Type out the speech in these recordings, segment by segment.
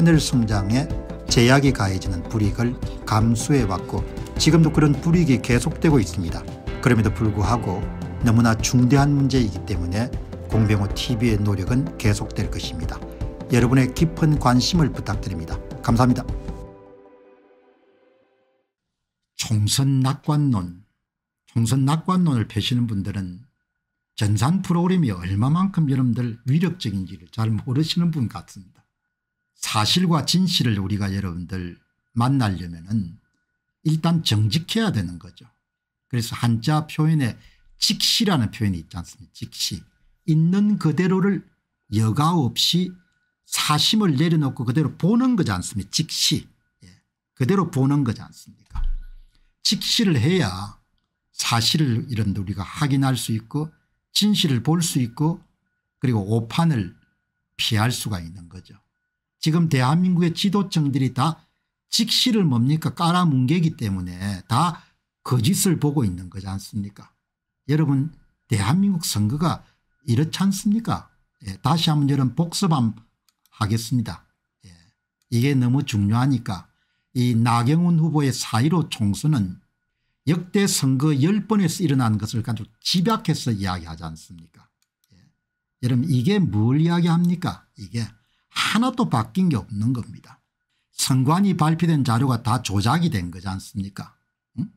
하늘 성장에 제약이 가해지는 불이익을 감수해왔고 지금도 그런 불이익이 계속되고 있습니다. 그럼에도 불구하고 너무나 중대한 문제이기 때문에 공병호 TV의 노력은 계속될 것입니다. 여러분의 깊은 관심을 부탁드립니다. 감사합니다. 총선 낙관론, 총선 낙관론을 펴시는 분들은 전산 프로그램이 얼마만큼 여러분들 위력적인지를 잘 모르시는 분 같습니다. 사실과 진실을 우리가 여러분들 만나려면 은 일단 정직해야 되는 거죠. 그래서 한자 표현에 직시라는 표현이 있지 않습니까 직시. 있는 그대로를 여가 없이 사심을 내려놓고 그대로 보는 거지 않습니까 직시. 예. 그대로 보는 거지 않습니까 직시를 해야 사실을 이런 우리가 확인할 수 있고 진실을 볼 수 있고 그리고 오판을 피할 수가 있는 거죠. 지금 대한민국의 지도층들이 다 직시를 뭡니까 깔아뭉개기 때문에 다 거짓을 보고 있는 거지 않습니까 여러분 대한민국 선거가 이렇지 않습니까 예, 다시 한번 여러분 복습 함 하겠습니다 예, 이게 너무 중요하니까 이 나경원 후보의 4.15 총선은 역대 선거 10번에서 일어난 것을 가지고 집약해서 이야기하지 않습니까 예. 여러분 이게 뭘 이야기합니까 이게 하나도 바뀐 게 없는 겁니다. 선관위 발표된 자료가 다 조작이 된 거지 않습니까 응?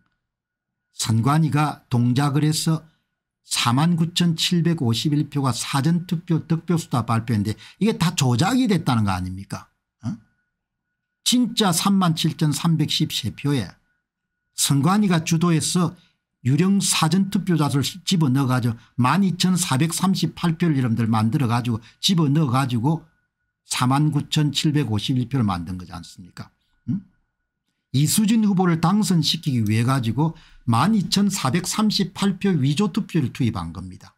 선관위가 동작을 해서 49,751표가 사전투표 득표수다 발표했는데 이게 다 조작이 됐다는 거 아닙니까 응? 진짜 37,313표에 선관위가 주도해서 유령 사전투표자를 집어넣어가지고 12,438표를 이름들 만들어가지고 집어넣어가지고 49,751표를 만든 거지 않습니까 응? 이수진 후보를 당선시키기 위해 가지고 12,438표 위조 투표를 투입한 겁니다.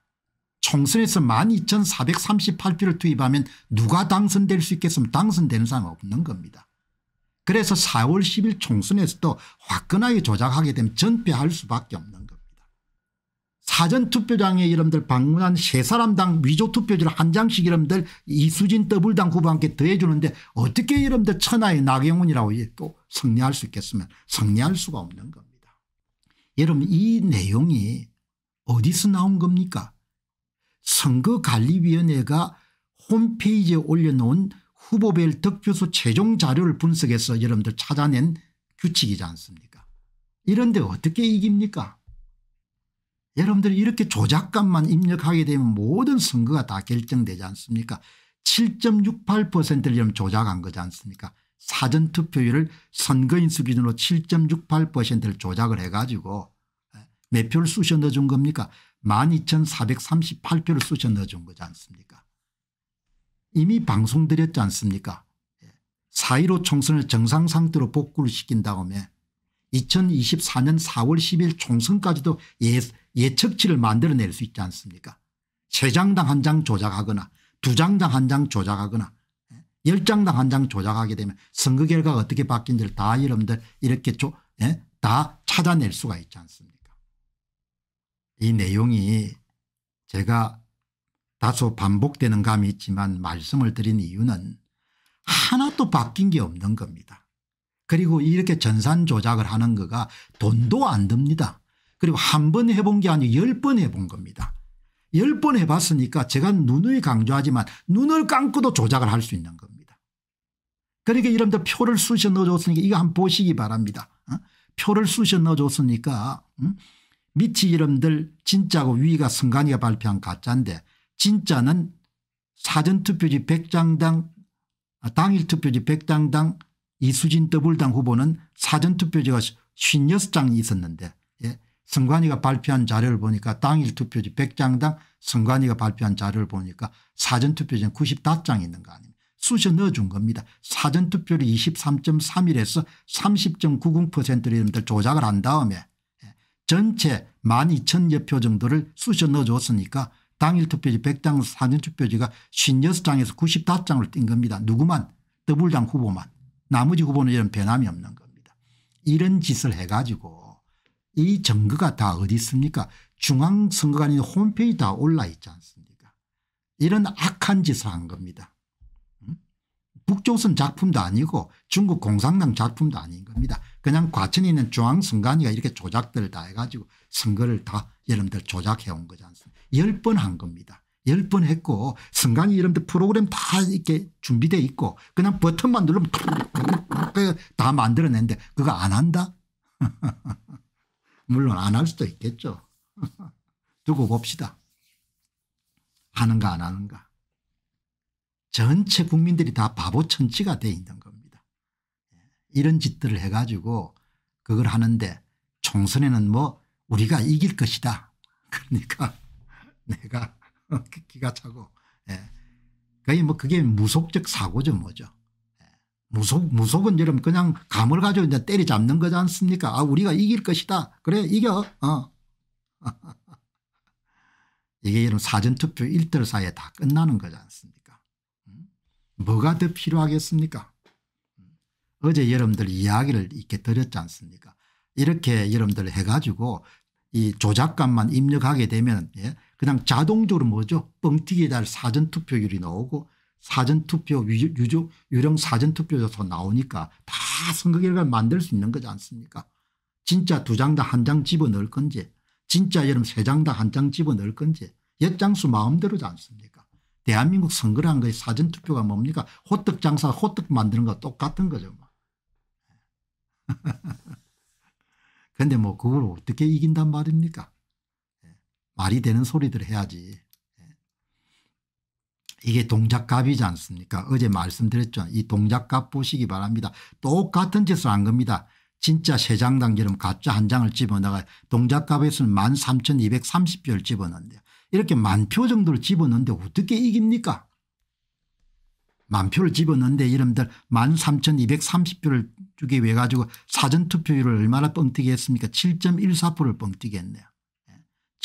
총선에서 12,438표를 투입하면 누가 당선될 수 있겠으면 당선되는 사람은 없는 겁니다. 그래서 4월 10일 총선에서도 화끈하게 조작하게 되면 전패할 수밖에 없는 겁니다. 사전투표장에 여러분들 방문한 세 사람당 위조투표지를 한 장씩 여러분들 이수진 더블당 후보와 함께 더해주는데 어떻게 여러분들 천하의 나경원이라고 또 승리할 수 있겠으면 승리할 수가 없는 겁니다. 여러분 이 내용이 어디서 나온 겁니까 선거관리위원회가 홈페이지에 올려놓은 후보별 득표수 최종 자료를 분석해서 여러분들 찾아낸 규칙이지 않습니까 이런데 어떻게 이깁니까 여러분들이 이렇게 조작값만 입력하게 되면 모든 선거가 다 결정되지 않습니까 7.68%를 조작한 거지 않습니까 사전투표율을 선거인수 기준으로 7.68%를 조작을 해가지고 예, 몇 표를 쑤셔 넣어준 겁니까 12,438표를 쑤셔 넣어준 거지 않습니까 이미 방송드렸지 않습니까 4.15 예, 총선을 정상상태로 복구를 시킨 다음에 2024년 4월 10일 총선까지도 예, 예측치를 만들어낼 수 있지 않습니까 세 장당 한 장 조작하거나 두 장당 한 장 조작하거나 예, 열 장당 한 장 조작하게 되면 선거 결과가 어떻게 바뀐지를 다 여러분들 이렇게 조, 예? 다 찾아낼 수가 있지 않습니까 이 내용이 제가 다소 반복되는 감이 있지만 말씀을 드린 이유는 하나도 바뀐 게 없는 겁니다. 그리고 이렇게 전산 조작을 하는 거가 돈도 안 듭니다. 그리고 한 번 해본 게 아니고 열 번 해본 겁니다. 열 번 해봤으니까 제가 눈을 강조하지만 눈을 감고도 조작을 할 수 있는 겁니다. 그러니까 여러분들 표를 쑤셔 넣어줬으니까 이거 한번 보시기 바랍니다. 어? 표를 쑤셔 넣어줬으니까 음? 밑이 여러분들 진짜고 위가 승관이가 발표한 가짜인데 진짜는 사전투표지 100장당 아, 당일투표지 100장당 이수진 더블당 후보는 사전투표지가 56장이 있었는데 예. 선관위가 발표한 자료를 보니까 당일 투표지 100장당 선관위가 발표한 자료를 보니까 사전투표지는 95장이 있는 거 아닙니까 쑤셔 넣어준 겁니다. 사전투표를 23.31에서 30.90%를 이름들 조작을 한 다음에 예, 전체 12,000여 표 정도를 쑤셔 넣어줬으니까 당일 투표지 100장 사전투표지가 56장에서 95장을 띈 겁니다. 누구만 더블당 후보만 나머지 후보는 변함이 없는 겁니다. 이런 짓을 해가지고 이 증거가 다 어디 있습니까 중앙선거관이 홈페이지 다 올라 있지 않습니까 이런 악한 짓을 한 겁니다. 북조선 작품도 아니고 중국 공산당 작품도 아닌 겁니다. 그냥 과천에 있는 중앙선관위가 이렇게 조작들을 다 해가지고 선거를 다 여러분들 조작해 온 거지 않습니까 열 번 한 겁니다. 열번 했고 승강이 이름들 프로그램 다 이렇게 준비되어 있고 그냥 버튼만 누르면 다 만들어낸데 그거 안 한다? 물론 안 할 수도 있겠죠. 두고 봅시다. 하는가 안 하는가. 전체 국민들이 다 바보 천치가 돼 있는 겁니다. 예, 이런 짓들을 해가지고 그걸 하는데 총선에는 뭐 우리가 이길 것이다. 그러니까 내가 기가 차고 예. 거의 뭐 그게 무속적 사고죠 뭐죠. 예. 무속, 무속은 여러분 그냥 감을 가지고 이제 때리잡는 거지 않습니까? 아, 우리가 이길 것이다. 그래, 이겨. 어. 이게 여러 사전투표 1대 사이에 다 끝나는 거지 않습니까? 음? 뭐가 더 필요하겠습니까? 음. 어제 여러분들 이야기를 이렇게 드렸지 않습니까? 이렇게 여러분들 해가지고 이 조작감만 입력하게 되면 예? 그냥 자동적으로 뭐죠 뻥튀기에 달 사전투표율이 나오고 사전투표 유조, 유령 사전투표조사 나오니까 다 선거 결과 만들 수 있는 거지 않습니까 진짜 두 장 다 한 장 집어넣을 건지 진짜 여러분 세장 다 한 장 집어넣을 건지 엿장수 마음대로지 않습니까 대한민국 선거란 거의 사전투표가 뭡니까 호떡 장사 호떡 만드는 거 똑같은 거죠 그데뭐 뭐 그걸 어떻게 이긴단 말입니까 말이 되는 소리들 해야지. 예. 이게 동작값이지 않습니까 어제 말씀드렸죠. 이 동작값 보시기 바랍니다. 똑같은 짓을 한 겁니다. 진짜 세 장당처럼 가짜 한 장을 집어넣어 동작값에서는 13,230표를 집어넣는데 이렇게 만표 정도를 집어넣는데 어떻게 이깁니까 만표를 집어넣는데 이름들 13,230표를 주기 위해 가지고 사전투표율을 얼마나 뻥튀기 했습니까 7.14%를 뻥튀기 했네요.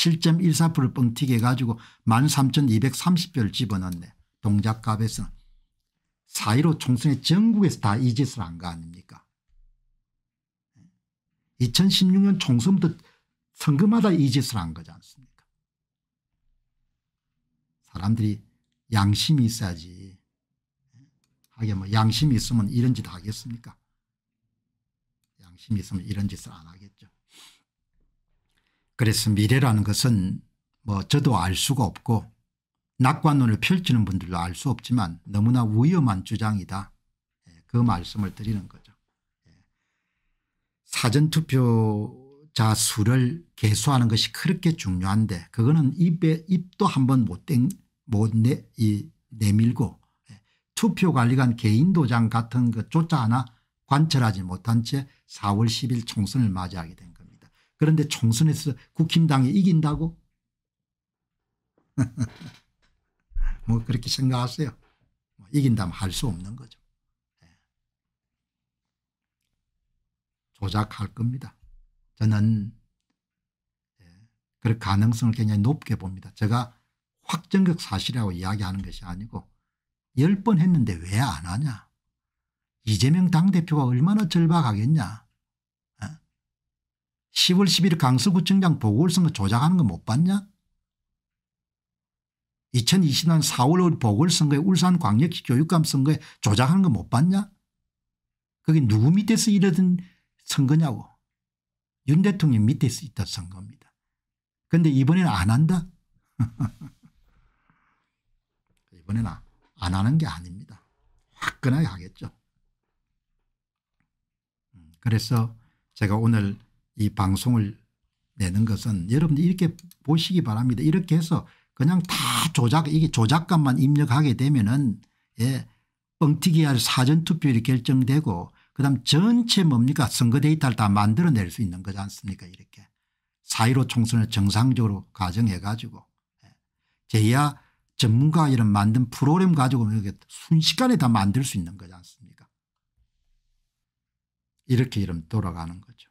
7.14%를 뻥튀기 해가지고 13,230표를 집어넣네 동작값에서는. 4.15 총선에 전국에서 다 이 짓을 한 거 아닙니까 2016년 총선부터 선거마다 이 짓을 한 거지 않습니까 사람들이 양심이 있어야지 하게 뭐 양심이 있으면 이런 짓 하겠습니까 양심이 있으면 이런 짓을 안 하겠죠 그래서 미래라는 것은 뭐 저도 알 수가 없고 낙관론을 펼치는 분들도 알 수 없지만 너무나 위험한 주장이다. 예, 그 말씀을 드리는 거죠. 예. 사전투표자 수를 개수하는 것이 그렇게 중요한데 그거는 입에 입도 한 번 못내 못이 내밀고 예, 투표관리관 개인도장 같은 것조차 하나 관철하지 못한 채 4월 10일 총선을 맞이하게 됩니다. 그런데 총선에서 국힘당이 이긴다고? 뭐 그렇게 생각하세요. 뭐 이긴다면 할 수 없는 거죠. 예. 조작할 겁니다. 저는 예, 그럴 가능성을 굉장히 높게 봅니다. 제가 확정적 사실이라고 이야기하는 것이 아니고 10번 했는데 왜 안 하냐. 이재명 당대표가 얼마나 절박하겠냐. 10월 11일 강서구청장 보궐선거 조작하는 거 못 봤냐? 2020년 4월 5일 보궐선거에 울산 광역시 교육감 선거에 조작하는 거 못 봤냐? 그게 누구 밑에서 이러던 선거냐고. 윤 대통령 밑에서 있던 선거입니다. 그런데 이번에는 안 한다? 이번에는 안 하는 게 아닙니다. 화끈하게 하겠죠. 음, 그래서 제가 오늘 이 방송을 내는 것은 여러분들 이렇게 보시기 바랍니다. 이렇게 해서 그냥 다 조작 이게 조작값만 입력하게 되면은 예 뻥튀기 할 사전투표율이 결정되고 그다음 전체 뭡니까 선거 데이터를 다 만들어낼 수 있는 거지 않습니까 이렇게. 4.15 총선을 정상적으로 가정해 가지고 예. 제야 전문가 이런 만든 프로그램 가지고 순식간에 다 만들 수 있는 거지 않습니까 이렇게 이름 돌아가는 거죠.